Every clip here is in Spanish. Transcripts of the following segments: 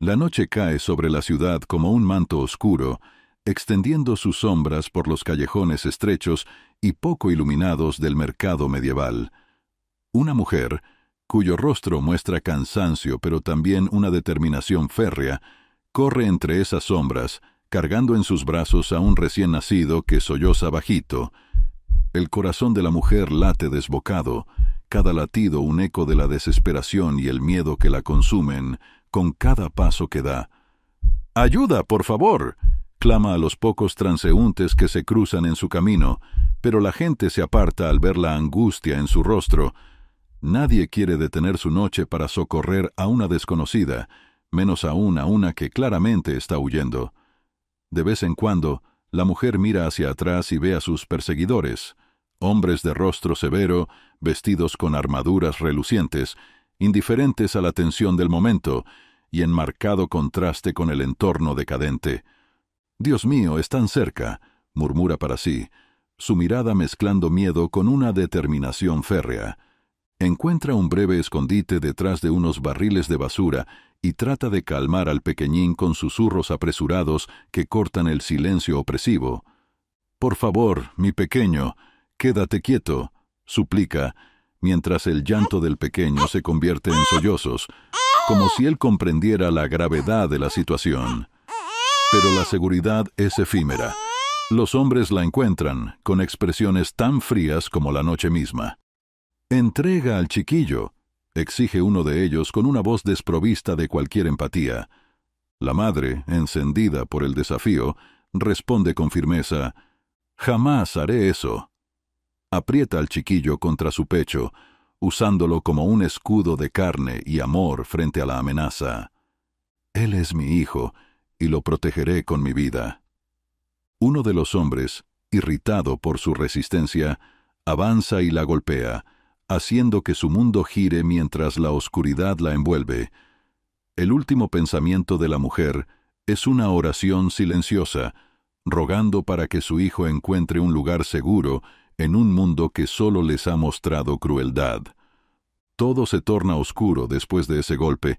La noche cae sobre la ciudad como un manto oscuro, extendiendo sus sombras por los callejones estrechos y poco iluminados del mercado medieval. Una mujer, cuyo rostro muestra cansancio pero también una determinación férrea, corre entre esas sombras, cargando en sus brazos a un recién nacido que solloza bajito. El corazón de la mujer late desbocado, cada latido un eco de la desesperación y el miedo que la consumen, con cada paso que da. ¡Ayuda, por favor! clama a los pocos transeúntes que se cruzan en su camino, pero la gente se aparta al ver la angustia en su rostro. Nadie quiere detener su noche para socorrer a una desconocida, menos aún a una que claramente está huyendo. De vez en cuando, la mujer mira hacia atrás y ve a sus perseguidores, hombres de rostro severo, vestidos con armaduras relucientes, indiferentes a la tensión del momento y en marcado contraste con el entorno decadente. Dios mío, están cerca, murmura para sí, su mirada mezclando miedo con una determinación férrea. Encuentra un breve escondite detrás de unos barriles de basura y trata de calmar al pequeñín con susurros apresurados que cortan el silencio opresivo. Por favor, mi pequeño, quédate quieto, suplica, mientras el llanto del pequeño se convierte en sollozos, como si él comprendiera la gravedad de la situación. Pero la seguridad es efímera. Los hombres la encuentran con expresiones tan frías como la noche misma. Entrega al chiquillo, exige uno de ellos con una voz desprovista de cualquier empatía. La madre, encendida por el desafío, responde con firmeza Jamás haré eso aprieta al chiquillo contra su pecho, usándolo como un escudo de carne y amor frente a la amenaza. Él es mi hijo, y lo protegeré con mi vida. Uno de los hombres, irritado por su resistencia, avanza y la golpea, haciendo que su mundo gire mientras la oscuridad la envuelve. El último pensamiento de la mujer es una oración silenciosa, rogando para que su hijo encuentre un lugar seguro en un mundo que solo les ha mostrado crueldad. Todo se torna oscuro después de ese golpe,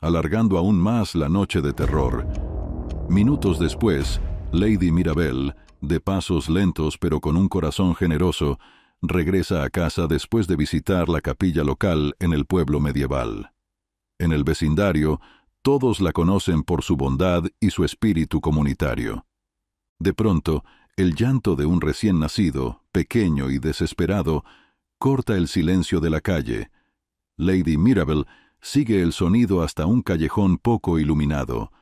alargando aún más la noche de terror. Minutos después, Lady Mirabel, de pasos lentos pero con un corazón generoso, regresa a casa después de visitar la capilla local en el pueblo medieval. En el vecindario, todos la conocen por su bondad y su espíritu comunitario. De pronto, el llanto de un recién nacido pequeño y desesperado, corta el silencio de la calle. Lady Mirabel sigue el sonido hasta un callejón poco iluminado.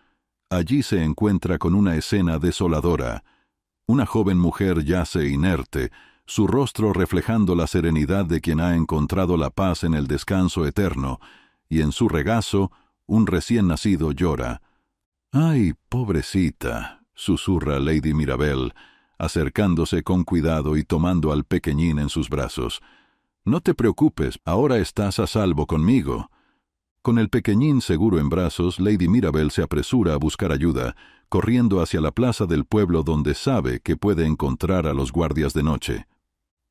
Allí se encuentra con una escena desoladora. Una joven mujer yace inerte, su rostro reflejando la serenidad de quien ha encontrado la paz en el descanso eterno, y en su regazo un recién nacido llora. Ay, pobrecita, susurra Lady Mirabel, acercándose con cuidado y tomando al pequeñín en sus brazos. No te preocupes, ahora estás a salvo conmigo. Con el pequeñín seguro en brazos, Lady Mirabel se apresura a buscar ayuda, corriendo hacia la plaza del pueblo donde sabe que puede encontrar a los guardias de noche.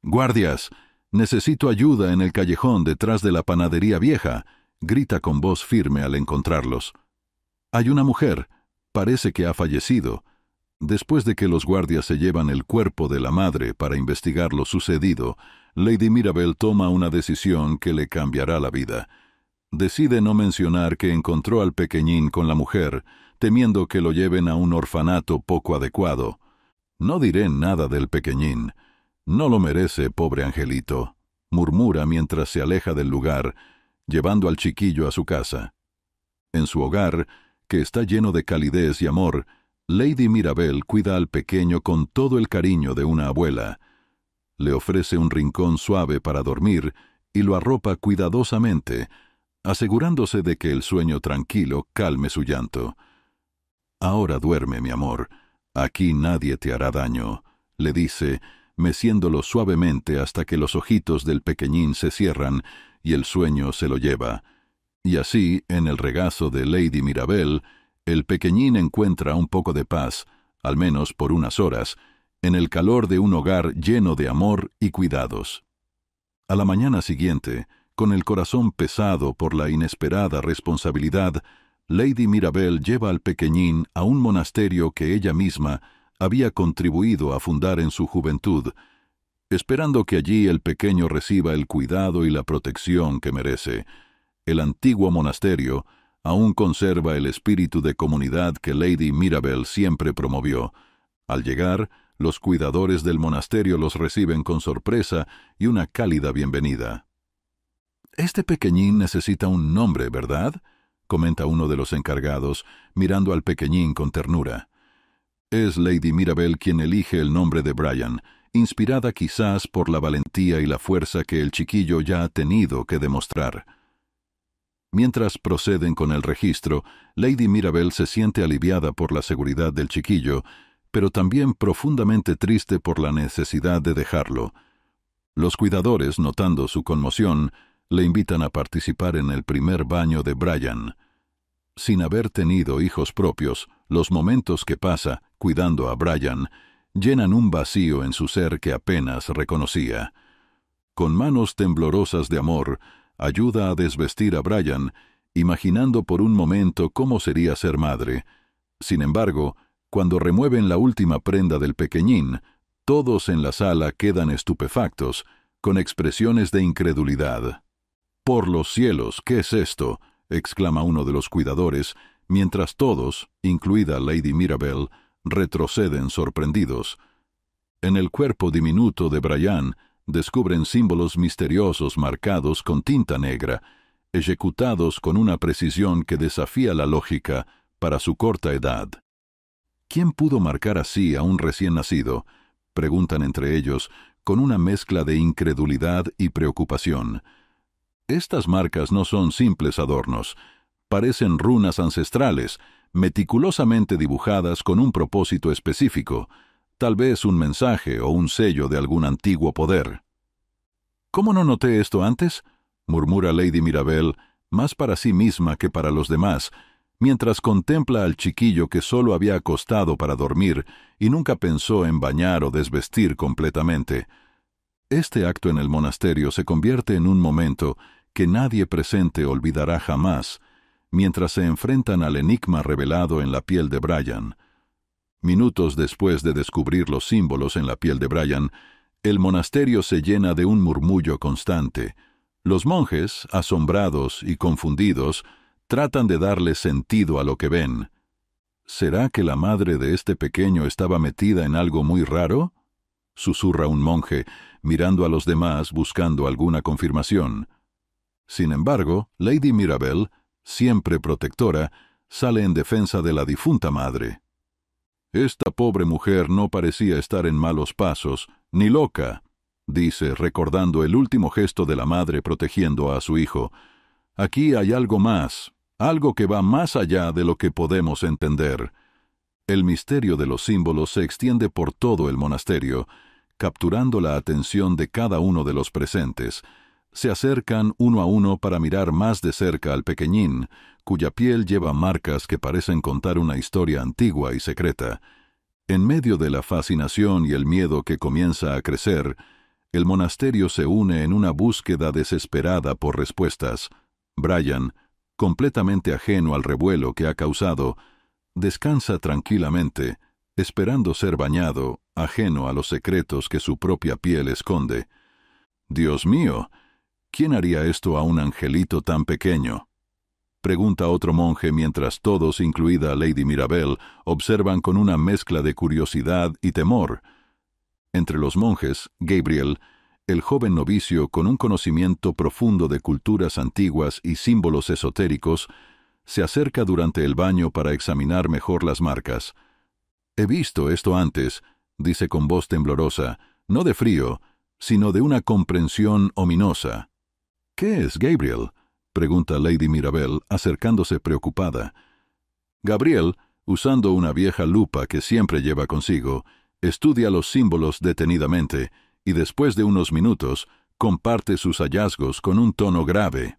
Guardias, necesito ayuda en el callejón detrás de la panadería vieja, grita con voz firme al encontrarlos. Hay una mujer, parece que ha fallecido, Después de que los guardias se llevan el cuerpo de la madre para investigar lo sucedido, Lady Mirabel toma una decisión que le cambiará la vida. Decide no mencionar que encontró al pequeñín con la mujer, temiendo que lo lleven a un orfanato poco adecuado. No diré nada del pequeñín. No lo merece, pobre angelito, murmura mientras se aleja del lugar, llevando al chiquillo a su casa. En su hogar, que está lleno de calidez y amor, Lady Mirabel cuida al pequeño con todo el cariño de una abuela. Le ofrece un rincón suave para dormir y lo arropa cuidadosamente, asegurándose de que el sueño tranquilo calme su llanto. Ahora duerme, mi amor. Aquí nadie te hará daño, le dice, meciéndolo suavemente hasta que los ojitos del pequeñín se cierran y el sueño se lo lleva. Y así, en el regazo de Lady Mirabel, el pequeñín encuentra un poco de paz, al menos por unas horas, en el calor de un hogar lleno de amor y cuidados. A la mañana siguiente, con el corazón pesado por la inesperada responsabilidad, Lady Mirabel lleva al pequeñín a un monasterio que ella misma había contribuido a fundar en su juventud, esperando que allí el pequeño reciba el cuidado y la protección que merece. El antiguo monasterio, aún conserva el espíritu de comunidad que Lady Mirabel siempre promovió. Al llegar, los cuidadores del monasterio los reciben con sorpresa y una cálida bienvenida. Este pequeñín necesita un nombre, ¿verdad? comenta uno de los encargados, mirando al pequeñín con ternura. Es Lady Mirabel quien elige el nombre de Brian, inspirada quizás por la valentía y la fuerza que el chiquillo ya ha tenido que demostrar. Mientras proceden con el registro, Lady Mirabel se siente aliviada por la seguridad del chiquillo, pero también profundamente triste por la necesidad de dejarlo. Los cuidadores, notando su conmoción, le invitan a participar en el primer baño de Brian. Sin haber tenido hijos propios, los momentos que pasa, cuidando a Brian, llenan un vacío en su ser que apenas reconocía. Con manos temblorosas de amor, ayuda a desvestir a Brian, imaginando por un momento cómo sería ser madre. Sin embargo, cuando remueven la última prenda del pequeñín, todos en la sala quedan estupefactos, con expresiones de incredulidad. Por los cielos, ¿qué es esto? exclama uno de los cuidadores, mientras todos, incluida Lady Mirabel, retroceden sorprendidos. En el cuerpo diminuto de Brian descubren símbolos misteriosos marcados con tinta negra, ejecutados con una precisión que desafía la lógica para su corta edad. ¿Quién pudo marcar así a un recién nacido? preguntan entre ellos, con una mezcla de incredulidad y preocupación. Estas marcas no son simples adornos, parecen runas ancestrales, meticulosamente dibujadas con un propósito específico, tal vez un mensaje o un sello de algún antiguo poder. ¿Cómo no noté esto antes? murmura Lady Mirabel, más para sí misma que para los demás, mientras contempla al chiquillo que solo había acostado para dormir y nunca pensó en bañar o desvestir completamente. Este acto en el monasterio se convierte en un momento que nadie presente olvidará jamás, mientras se enfrentan al enigma revelado en la piel de Brian, Minutos después de descubrir los símbolos en la piel de Brian, el monasterio se llena de un murmullo constante. Los monjes, asombrados y confundidos, tratan de darle sentido a lo que ven. ¿Será que la madre de este pequeño estaba metida en algo muy raro? susurra un monje, mirando a los demás buscando alguna confirmación. Sin embargo, Lady Mirabel, siempre protectora, sale en defensa de la difunta madre. Esta pobre mujer no parecía estar en malos pasos, ni loca, dice, recordando el último gesto de la madre protegiendo a su hijo. Aquí hay algo más, algo que va más allá de lo que podemos entender. El misterio de los símbolos se extiende por todo el monasterio, capturando la atención de cada uno de los presentes. Se acercan uno a uno para mirar más de cerca al pequeñín, cuya piel lleva marcas que parecen contar una historia antigua y secreta. En medio de la fascinación y el miedo que comienza a crecer, el monasterio se une en una búsqueda desesperada por respuestas. Brian, completamente ajeno al revuelo que ha causado, descansa tranquilamente, esperando ser bañado, ajeno a los secretos que su propia piel esconde. Dios mío, ¿quién haría esto a un angelito tan pequeño? pregunta otro monje mientras todos, incluida Lady Mirabel, observan con una mezcla de curiosidad y temor. Entre los monjes, Gabriel, el joven novicio con un conocimiento profundo de culturas antiguas y símbolos esotéricos, se acerca durante el baño para examinar mejor las marcas. He visto esto antes, dice con voz temblorosa, no de frío, sino de una comprensión ominosa. ¿Qué es, Gabriel? pregunta Lady Mirabel, acercándose preocupada. Gabriel, usando una vieja lupa que siempre lleva consigo, estudia los símbolos detenidamente y después de unos minutos comparte sus hallazgos con un tono grave.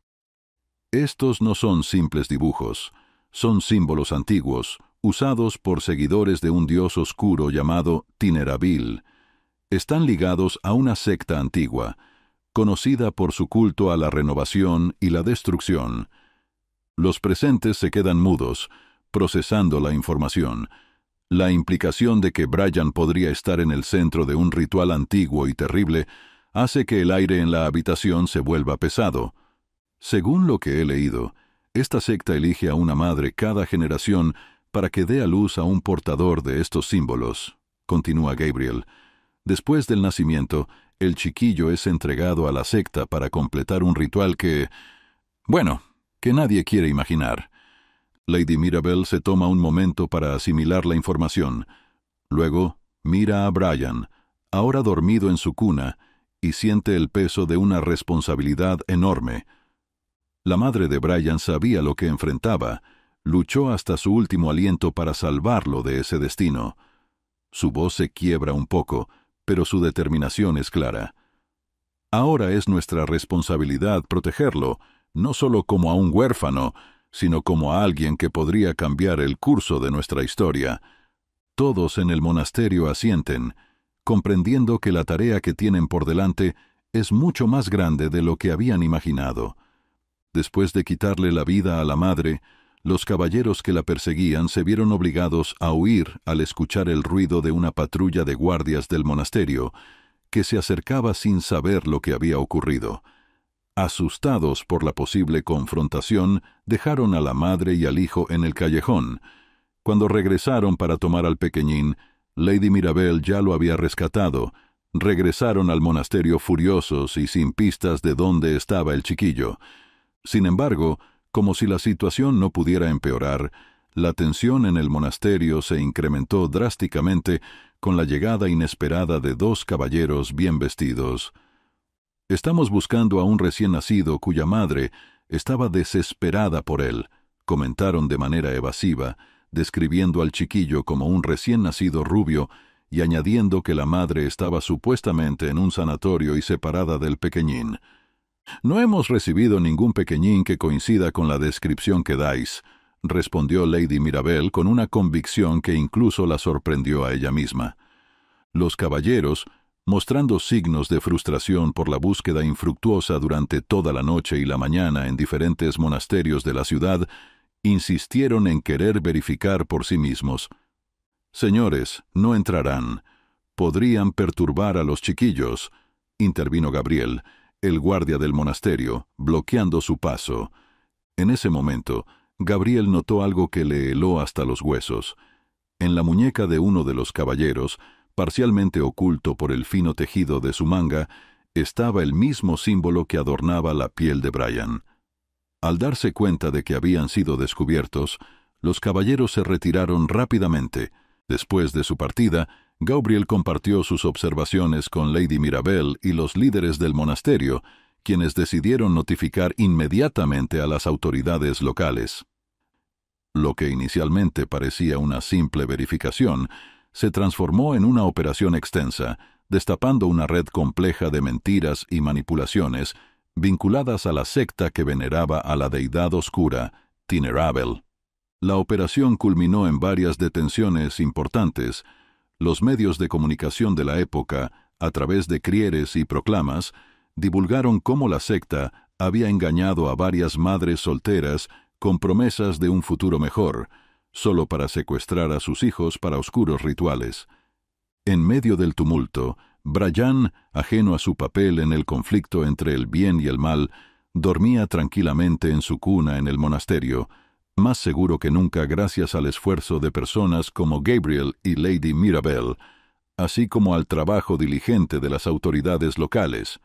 Estos no son simples dibujos, son símbolos antiguos, usados por seguidores de un dios oscuro llamado Tinerabil. Están ligados a una secta antigua, conocida por su culto a la renovación y la destrucción. Los presentes se quedan mudos, procesando la información. La implicación de que Brian podría estar en el centro de un ritual antiguo y terrible hace que el aire en la habitación se vuelva pesado. Según lo que he leído, esta secta elige a una madre cada generación para que dé a luz a un portador de estos símbolos, continúa Gabriel. Después del nacimiento, el chiquillo es entregado a la secta para completar un ritual que... bueno, que nadie quiere imaginar. Lady Mirabel se toma un momento para asimilar la información. Luego, mira a Brian, ahora dormido en su cuna, y siente el peso de una responsabilidad enorme. La madre de Brian sabía lo que enfrentaba, luchó hasta su último aliento para salvarlo de ese destino. Su voz se quiebra un poco, pero su determinación es clara. Ahora es nuestra responsabilidad protegerlo, no solo como a un huérfano, sino como a alguien que podría cambiar el curso de nuestra historia. Todos en el monasterio asienten, comprendiendo que la tarea que tienen por delante es mucho más grande de lo que habían imaginado. Después de quitarle la vida a la madre, los caballeros que la perseguían se vieron obligados a huir al escuchar el ruido de una patrulla de guardias del monasterio, que se acercaba sin saber lo que había ocurrido. Asustados por la posible confrontación, dejaron a la madre y al hijo en el callejón. Cuando regresaron para tomar al pequeñín, Lady Mirabel ya lo había rescatado. Regresaron al monasterio furiosos y sin pistas de dónde estaba el chiquillo. Sin embargo, como si la situación no pudiera empeorar, la tensión en el monasterio se incrementó drásticamente con la llegada inesperada de dos caballeros bien vestidos. Estamos buscando a un recién nacido cuya madre estaba desesperada por él, comentaron de manera evasiva, describiendo al chiquillo como un recién nacido rubio y añadiendo que la madre estaba supuestamente en un sanatorio y separada del pequeñín. No hemos recibido ningún pequeñín que coincida con la descripción que dais, respondió Lady Mirabel con una convicción que incluso la sorprendió a ella misma. Los caballeros, mostrando signos de frustración por la búsqueda infructuosa durante toda la noche y la mañana en diferentes monasterios de la ciudad, insistieron en querer verificar por sí mismos. Señores, no entrarán. Podrían perturbar a los chiquillos, intervino Gabriel, el guardia del monasterio, bloqueando su paso. En ese momento, Gabriel notó algo que le heló hasta los huesos. En la muñeca de uno de los caballeros, parcialmente oculto por el fino tejido de su manga, estaba el mismo símbolo que adornaba la piel de Brian. Al darse cuenta de que habían sido descubiertos, los caballeros se retiraron rápidamente. Después de su partida, Gabriel compartió sus observaciones con Lady Mirabel y los líderes del monasterio, quienes decidieron notificar inmediatamente a las autoridades locales. Lo que inicialmente parecía una simple verificación, se transformó en una operación extensa, destapando una red compleja de mentiras y manipulaciones vinculadas a la secta que veneraba a la deidad oscura, Tinerabel. La operación culminó en varias detenciones importantes, los medios de comunicación de la época, a través de crieres y proclamas, divulgaron cómo la secta había engañado a varias madres solteras con promesas de un futuro mejor, solo para secuestrar a sus hijos para oscuros rituales. En medio del tumulto, Bryan, ajeno a su papel en el conflicto entre el bien y el mal, dormía tranquilamente en su cuna en el monasterio, más seguro que nunca gracias al esfuerzo de personas como Gabriel y Lady Mirabel, así como al trabajo diligente de las autoridades locales.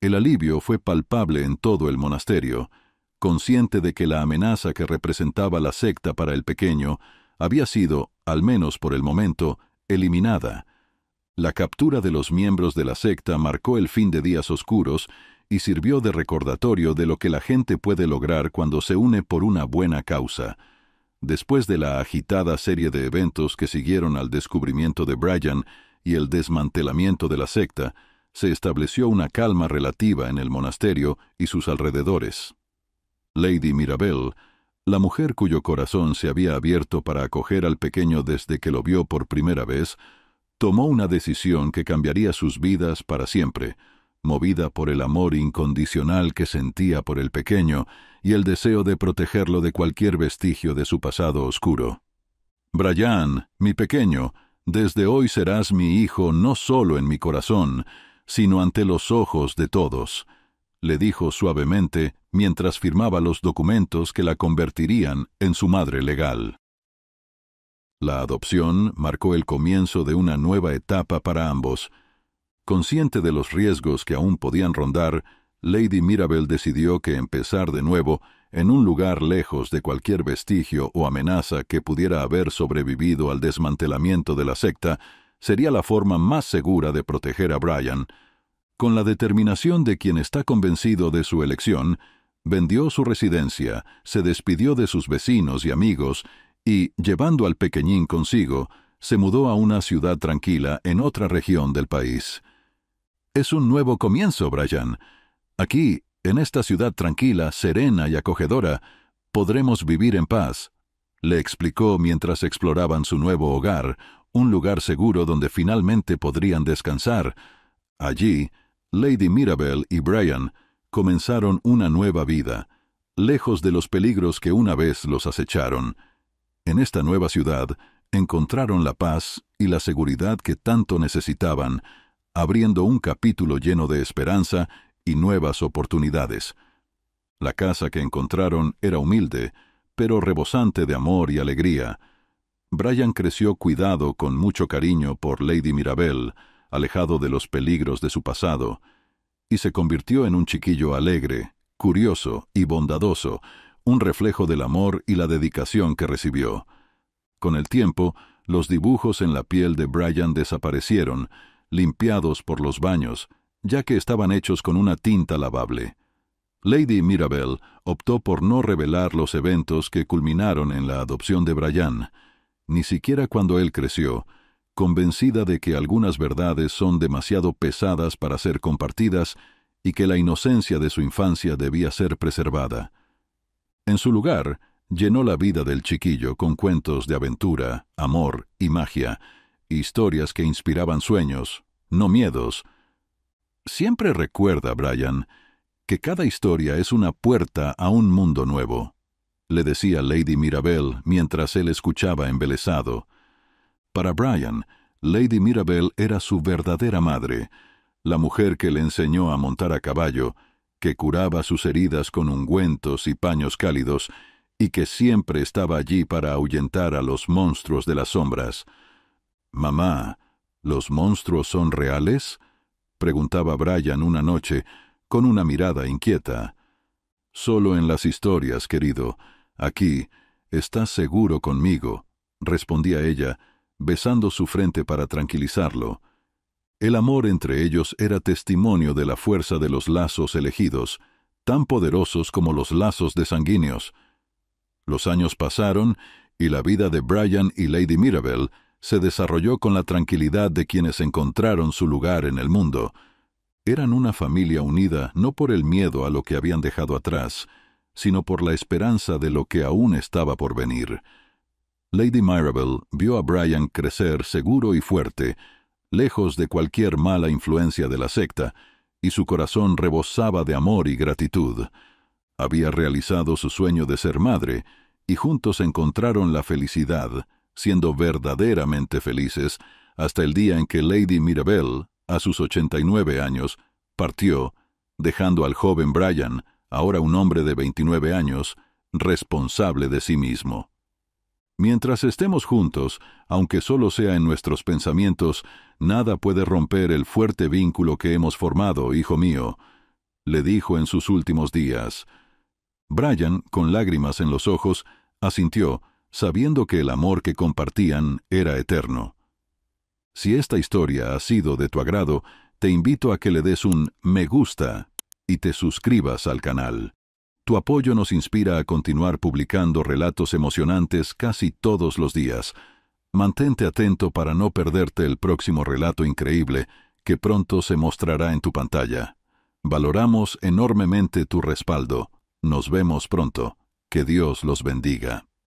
El alivio fue palpable en todo el monasterio, consciente de que la amenaza que representaba la secta para el pequeño había sido, al menos por el momento, eliminada. La captura de los miembros de la secta marcó el fin de días oscuros y sirvió de recordatorio de lo que la gente puede lograr cuando se une por una buena causa. Después de la agitada serie de eventos que siguieron al descubrimiento de Brian y el desmantelamiento de la secta, se estableció una calma relativa en el monasterio y sus alrededores. Lady Mirabel, la mujer cuyo corazón se había abierto para acoger al pequeño desde que lo vio por primera vez, tomó una decisión que cambiaría sus vidas para siempre, movida por el amor incondicional que sentía por el pequeño y el deseo de protegerlo de cualquier vestigio de su pasado oscuro. Brian, mi pequeño, desde hoy serás mi hijo no solo en mi corazón, sino ante los ojos de todos, le dijo suavemente mientras firmaba los documentos que la convertirían en su madre legal. La adopción marcó el comienzo de una nueva etapa para ambos, Consciente de los riesgos que aún podían rondar, Lady Mirabel decidió que empezar de nuevo en un lugar lejos de cualquier vestigio o amenaza que pudiera haber sobrevivido al desmantelamiento de la secta sería la forma más segura de proteger a Brian. Con la determinación de quien está convencido de su elección, vendió su residencia, se despidió de sus vecinos y amigos y, llevando al pequeñín consigo, se mudó a una ciudad tranquila en otra región del país. Es un nuevo comienzo, Brian. Aquí, en esta ciudad tranquila, serena y acogedora, podremos vivir en paz, le explicó mientras exploraban su nuevo hogar, un lugar seguro donde finalmente podrían descansar. Allí, Lady Mirabel y Brian comenzaron una nueva vida, lejos de los peligros que una vez los acecharon. En esta nueva ciudad encontraron la paz y la seguridad que tanto necesitaban, abriendo un capítulo lleno de esperanza y nuevas oportunidades. La casa que encontraron era humilde, pero rebosante de amor y alegría. Brian creció cuidado con mucho cariño por Lady Mirabel, alejado de los peligros de su pasado, y se convirtió en un chiquillo alegre, curioso y bondadoso, un reflejo del amor y la dedicación que recibió. Con el tiempo, los dibujos en la piel de Brian desaparecieron, limpiados por los baños, ya que estaban hechos con una tinta lavable. Lady Mirabel optó por no revelar los eventos que culminaron en la adopción de Brian, ni siquiera cuando él creció, convencida de que algunas verdades son demasiado pesadas para ser compartidas y que la inocencia de su infancia debía ser preservada. En su lugar, llenó la vida del chiquillo con cuentos de aventura, amor y magia, historias que inspiraban sueños, no miedos. Siempre recuerda, Brian, que cada historia es una puerta a un mundo nuevo, le decía Lady Mirabel mientras él escuchaba embelesado. Para Brian, Lady Mirabel era su verdadera madre, la mujer que le enseñó a montar a caballo, que curaba sus heridas con ungüentos y paños cálidos, y que siempre estaba allí para ahuyentar a los monstruos de las sombras. Mamá, ¿Los monstruos son reales? preguntaba Brian una noche, con una mirada inquieta. Solo en las historias, querido. Aquí, estás seguro conmigo, respondía ella, besando su frente para tranquilizarlo. El amor entre ellos era testimonio de la fuerza de los lazos elegidos, tan poderosos como los lazos de sanguíneos. Los años pasaron y la vida de Brian y Lady Mirabel se desarrolló con la tranquilidad de quienes encontraron su lugar en el mundo. Eran una familia unida no por el miedo a lo que habían dejado atrás, sino por la esperanza de lo que aún estaba por venir. Lady Mirabel vio a Brian crecer seguro y fuerte, lejos de cualquier mala influencia de la secta, y su corazón rebosaba de amor y gratitud. Había realizado su sueño de ser madre, y juntos encontraron la felicidad, siendo verdaderamente felices hasta el día en que Lady Mirabel, a sus 89 años, partió, dejando al joven Brian, ahora un hombre de 29 años, responsable de sí mismo. Mientras estemos juntos, aunque solo sea en nuestros pensamientos, nada puede romper el fuerte vínculo que hemos formado, hijo mío, le dijo en sus últimos días. Brian, con lágrimas en los ojos, asintió, sabiendo que el amor que compartían era eterno. Si esta historia ha sido de tu agrado, te invito a que le des un me gusta y te suscribas al canal. Tu apoyo nos inspira a continuar publicando relatos emocionantes casi todos los días. Mantente atento para no perderte el próximo relato increíble que pronto se mostrará en tu pantalla. Valoramos enormemente tu respaldo. Nos vemos pronto. Que Dios los bendiga.